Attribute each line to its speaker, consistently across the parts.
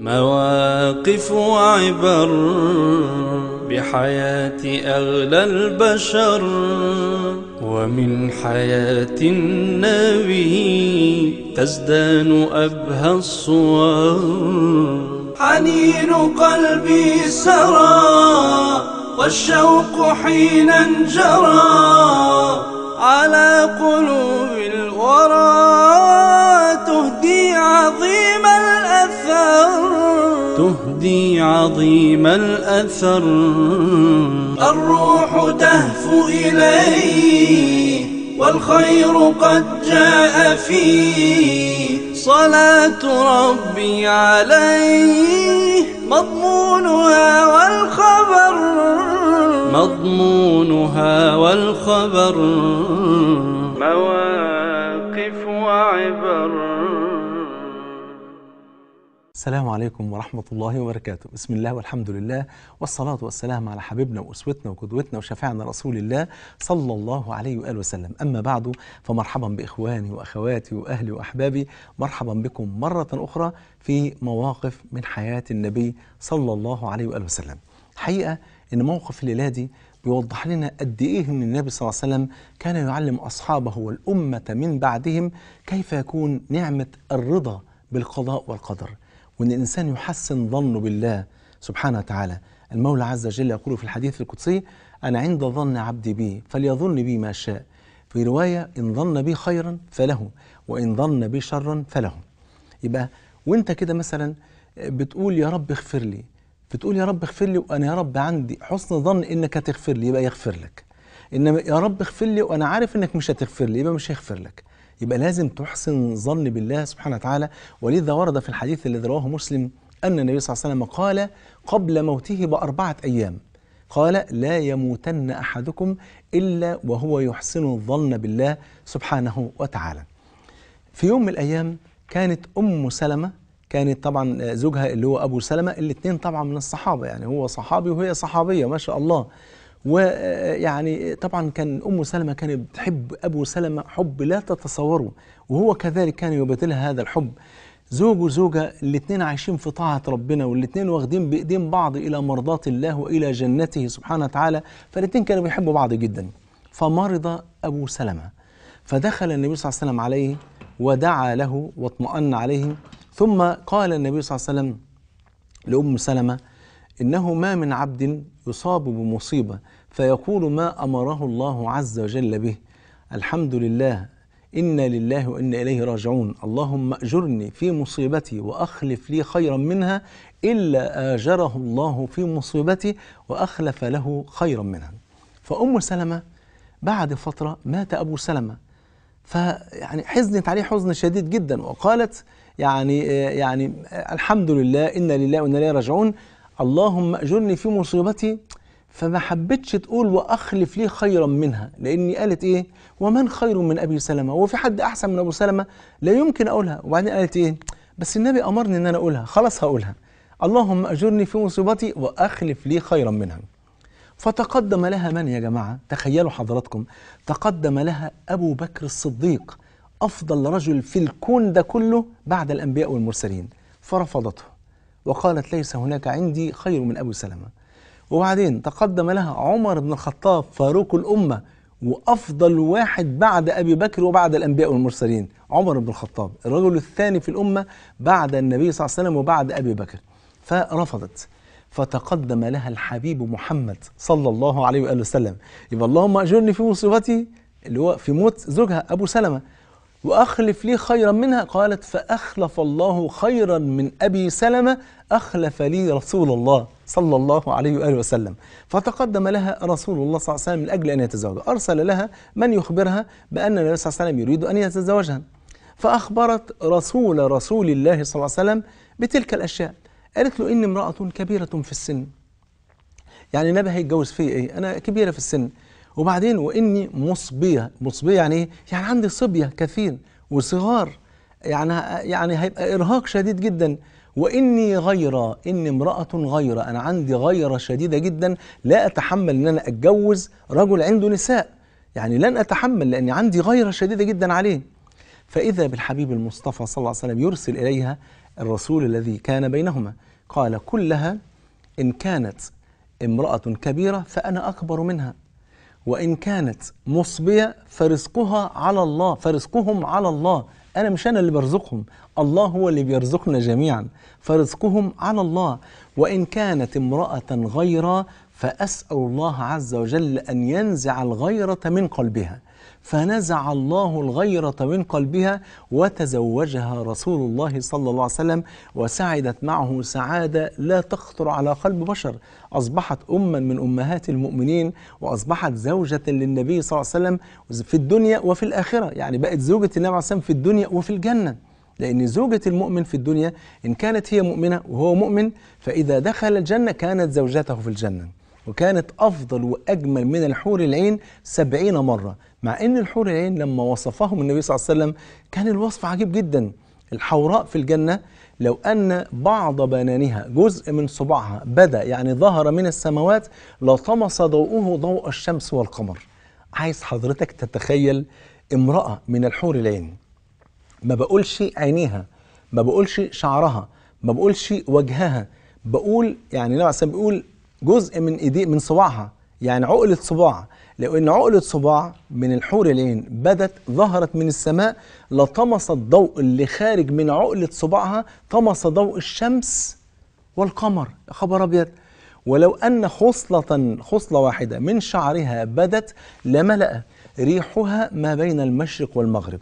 Speaker 1: مواقف وعبر بحياة أغلى البشر ومن حياة النبي تزدان أبهى الصور حنين قلبي سرى والشوق حين انجرى على قلوب الورى عندي عظيم الأثر الروح تهفو إليه والخير قد جاء فيه صلاة ربي عليه مضمونها والخبر مضمونها والخبر مواقف وعبر
Speaker 2: السلام عليكم ورحمة الله وبركاته بسم الله والحمد لله والصلاة والسلام على حبيبنا وأسوتنا وقدوتنا وشفيعنا رسول الله صلى الله عليه وآله وسلم أما بعد فمرحبا بإخواني وأخواتي وأهلي وأحبابي مرحبا بكم مرة أخرى في مواقف من حياة النبي صلى الله عليه وآله وسلم الحقيقة أن موقف الليلة دي بيوضح لنا قد إيه أن النبي صلى الله عليه وسلم كان يعلم أصحابه والأمة من بعدهم كيف يكون نعمة الرضا بالقضاء والقدر وأن الإنسان يحسن ظنه بالله سبحانه وتعالى المولى عز وجل يقول في الحديث القدسي أنا عند ظن عبدي بي فليظن بي ما شاء في رواية إن ظن بي خيرا فله وإن ظن بي شرا فله يبقى وانت كده مثلا بتقول يا رب اغفر لي بتقول يا رب اغفر لي وانا يا رب عندي حسن ظن انك هتغفر لي يبقى يغفر لك انما يا رب اغفر لي وانا عارف انك مش هتغفر لي يبقى مش هيغفر لك يبقى لازم تحسن ظن بالله سبحانه وتعالى ولذا ورد في الحديث الذي رواه مسلم أن النبي صلى الله عليه وسلم قال قبل موته بأربعة أيام قال لا يموتن أحدكم إلا وهو يحسن الظن بالله سبحانه وتعالى في يوم من الأيام كانت أم سلمة كانت طبعا زوجها اللي هو أبو سلمة الاثنين طبعا من الصحابة يعني هو صحابي وهي صحابية ما شاء الله ويعني آه، آه، طبعا كان ام سلمه كانت بتحب ابو سلمه حب لا تتصوره وهو كذلك كان يبادلها هذا الحب زوج وزوجة الاثنين عايشين في طاعة ربنا والاثنين واخدين بإيدين بعض إلى مرضاة الله وإلى جنته سبحانه وتعالى فالاثنين كانوا بيحبوا بعض جدا فمرض أبو سلمة فدخل النبي صلى الله عليه وسلم عليه ودعا له واطمأن عليه ثم قال النبي صلى الله عليه وسلم لأم سلمة إنه ما من عبد يصاب بمصيبة فيقول ما امره الله عز وجل به الحمد لله انا لله وانا اليه راجعون اللهم اجرني في مصيبتي واخلف لي خيرا منها الا اجره الله في مصيبتي واخلف له خيرا منها فام سلمه بعد فتره مات ابو سلمه فيعني حزنت عليه حزن شديد جدا وقالت يعني يعني الحمد لله انا لله وانا اليه راجعون اللهم اجرني في مصيبتي فما حبتش تقول واخلف لي خيرا منها لاني قالت ايه ومن خير من ابي سلمه وفي حد احسن من ابو سلمه لا يمكن اقولها وبعدين قالت ايه بس النبي امرني ان انا اقولها خلاص هقولها اللهم اجرني في مصيبتي واخلف لي خيرا منها فتقدم لها من يا جماعه تخيلوا حضراتكم تقدم لها ابو بكر الصديق افضل رجل في الكون ده كله بعد الانبياء والمرسلين فرفضته وقالت ليس هناك عندي خير من ابو سلمه وبعدين تقدم لها عمر بن الخطاب فاروق الأمة وأفضل واحد بعد أبي بكر وبعد الأنبياء والمرسلين عمر بن الخطاب الرجل الثاني في الأمة بعد النبي صلى الله عليه وسلم وبعد أبي بكر فرفضت فتقدم لها الحبيب محمد صلى الله عليه وآله وسلم يبقى اللهم أجرني في مصيبتي اللي هو في موت زوجها أبو سلمة وأخلف لي خيرا منها قالت فأخلف الله خيرا من أبي سلمة أخلف لي رسول الله صلى الله عليه وآله وسلم فتقدم لها رسول الله صلى الله عليه وسلم من أجل أن يتزوجها أرسل لها من يخبرها بأن النبي صلى الله عليه وسلم يريد أن يتزوجها فأخبرت رسول رسول الله صلى الله عليه وسلم بتلك الأشياء قالت له إني امرأة كبيرة في السن يعني النبي هيتجوز فيه إيه أنا كبيرة في السن وبعدين واني مصبيه مصبيه يعني ايه يعني عندي صبيه كثير وصغار يعني يعني هيبقى ارهاق شديد جدا واني غيرة اني امراه غيرة انا عندي غيره شديده جدا لا اتحمل ان انا اتجوز رجل عنده نساء يعني لن اتحمل لاني عندي غيره شديده جدا عليه فاذا بالحبيب المصطفى صلى الله عليه وسلم يرسل اليها الرسول الذي كان بينهما قال كلها ان كانت امراه كبيره فانا اكبر منها وإن كانت مصبية فرزقها على الله فرزقهم على الله أنا مش أنا اللي برزقهم الله هو اللي بيرزقنا جميعا فرزقهم على الله وإن كانت امرأة غيرة فأسأل الله عز وجل أن ينزع الغيرة من قلبها فنزع الله الغيرة من قلبها وتزوجها رسول الله صلى الله عليه وسلم وسعدت معه سعادة لا تخطر على قلب بشر أصبحت أما من أمهات المؤمنين وأصبحت زوجة للنبي صلى الله عليه وسلم في الدنيا وفي الآخرة يعني بقت زوجة النبي عليه وسلم في الدنيا وفي الجنة لأن زوجة المؤمن في الدنيا إن كانت هي مؤمنة وهو مؤمن فإذا دخل الجنة كانت زوجته في الجنة وكانت أفضل وأجمل من الحور العين سبعين مرة مع ان الحور العين لما وصفهم النبي صلى الله عليه وسلم كان الوصف عجيب جدا الحوراء في الجنه لو ان بعض بنانها جزء من صباعها بدا يعني ظهر من السماوات لطمس ضوءه ضوء الشمس والقمر عايز حضرتك تتخيل امراه من الحور العين ما بقولش عينيها ما بقولش شعرها ما بقولش وجهها بقول يعني نوع بيقول جزء من ايديه من صباعها يعني عقلة صباع لأن عقلة صباع من الحور العين بدت ظهرت من السماء لطمس الضوء اللي خارج من عقلة صباعها طمس ضوء الشمس والقمر يا خبر أبيض ولو أن خصلة خصلة واحدة من شعرها بدت لملأ ريحها ما بين المشرق والمغرب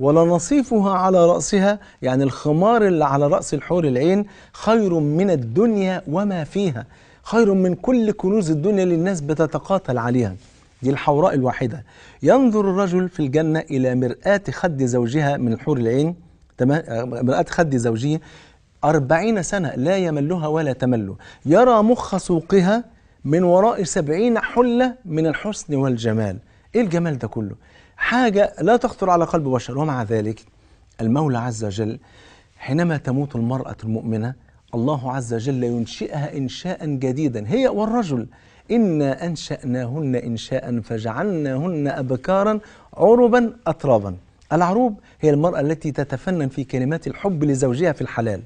Speaker 2: ولنصيفها على رأسها يعني الخمار اللي على رأس الحور العين خير من الدنيا وما فيها خير من كل كنوز الدنيا اللي الناس بتتقاتل عليها دي الحوراء الواحدة ينظر الرجل في الجنة إلى مرآة خد زوجها من الحور العين تمام آه، مرآة خد زوجها أربعين سنة لا يملها ولا تمل يرى مخ سوقها من وراء سبعين حلة من الحسن والجمال إيه الجمال ده كله حاجة لا تخطر على قلب بشر ومع ذلك المولى عز وجل حينما تموت المرأة المؤمنة الله عز وجل ينشئها إنشاء جديدا هي والرجل إنا أنشأناهن إنشاء فجعلناهن أبكارا عربا أترابا العروب هي المرأة التي تتفنن في كلمات الحب لزوجها في الحلال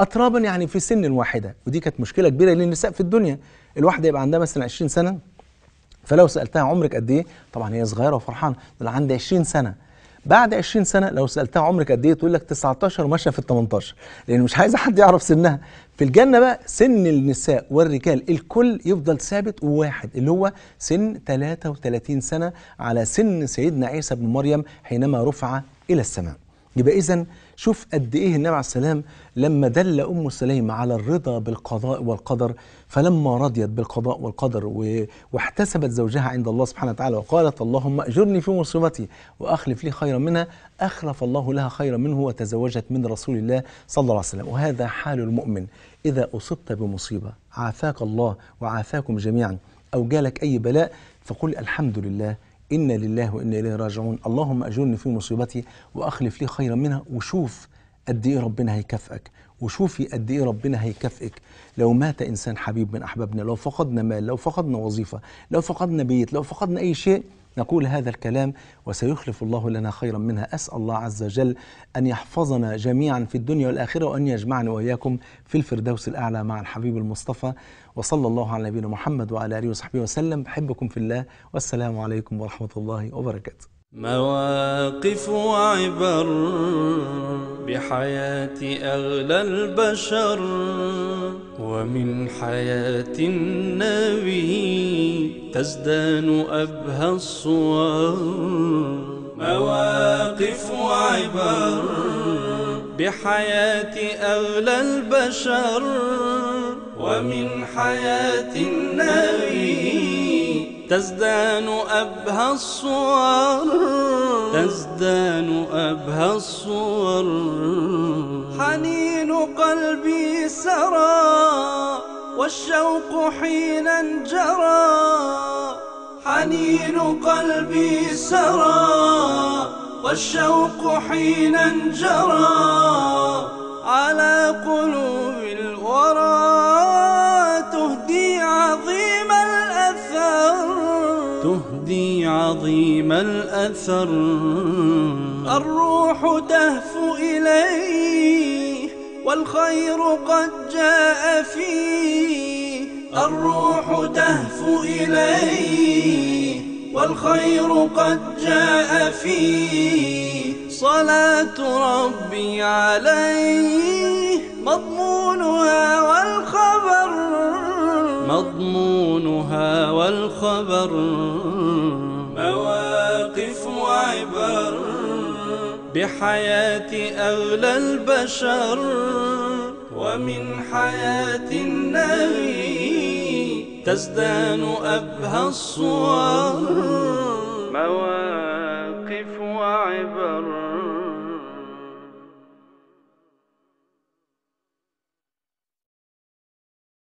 Speaker 2: أترابا يعني في سن واحدة ودي كانت مشكلة كبيرة للنساء في الدنيا الواحدة يبقى عندها مثلا 20 سنة فلو سألتها عمرك قد إيه طبعا هي صغيرة وفرحانة تقول عندي 20 سنة بعد 20 سنه لو سالتها عمرك قد ايه تقول لك 19 وماشيه في ال 18 لان مش عايزه حد يعرف سنها في الجنه بقى سن النساء والرجال الكل يفضل ثابت وواحد اللي هو سن 33 سنه على سن سيدنا عيسى بن مريم حينما رفع الى السماء يبقى اذا شوف قد ايه النبي عليه السلام لما دل ام سليمه على الرضا بالقضاء والقدر فلما رضيت بالقضاء والقدر واحتسبت زوجها عند الله سبحانه وتعالى وقالت اللهم اجرني في مصيبتي واخلف لي خيرا منها اخلف الله لها خيرا منه وتزوجت من رسول الله صلى الله عليه وسلم وهذا حال المؤمن اذا اصبت بمصيبه عافاك الله وعافاكم جميعا او جالك اي بلاء فقل الحمد لله إنا لله وإنا إليه راجعون اللهم أجرني في مصيبتي وأخلف لي خيرا منها وشوف قد إيه ربنا هيكافئك وشوفي قد إيه ربنا هيكافئك لو مات إنسان حبيب من أحبابنا لو فقدنا مال لو فقدنا وظيفة لو فقدنا بيت لو فقدنا أي شيء نقول هذا الكلام وسيخلف الله لنا خيرا منها أسأل الله عز وجل أن يحفظنا جميعا في الدنيا والآخرة وأن يجمعنا وإياكم في الفردوس الأعلى مع الحبيب المصطفى وصلى الله على نبينا محمد وعلى آله وصحبه وسلم بحبكم في الله والسلام عليكم ورحمة الله وبركاته
Speaker 1: مواقف وعبر بحياة أغلى البشر ومن حياة النبي تزدان أبهى الصور مواقف وعبر بحياة أغلى البشر ومن حياة النبي تزدان أبهى الصور تزدان أبهى الصور حنين قلبي سرى والشوق حينا جرى حنين قلبي سرى والشوق حينا جرى على قلوب الورى تهدي عظيم الأثر الروح تهف إليه والخير قد جاء فيه الروح تهف إليه والخير قد جاء فيه صلاة ربي عليه مضمونها والخبر مضمونها والخبر مواقف وعبر بحياة أغلى البشر ومن حياة النبي تزدان أبهى الصور مواقف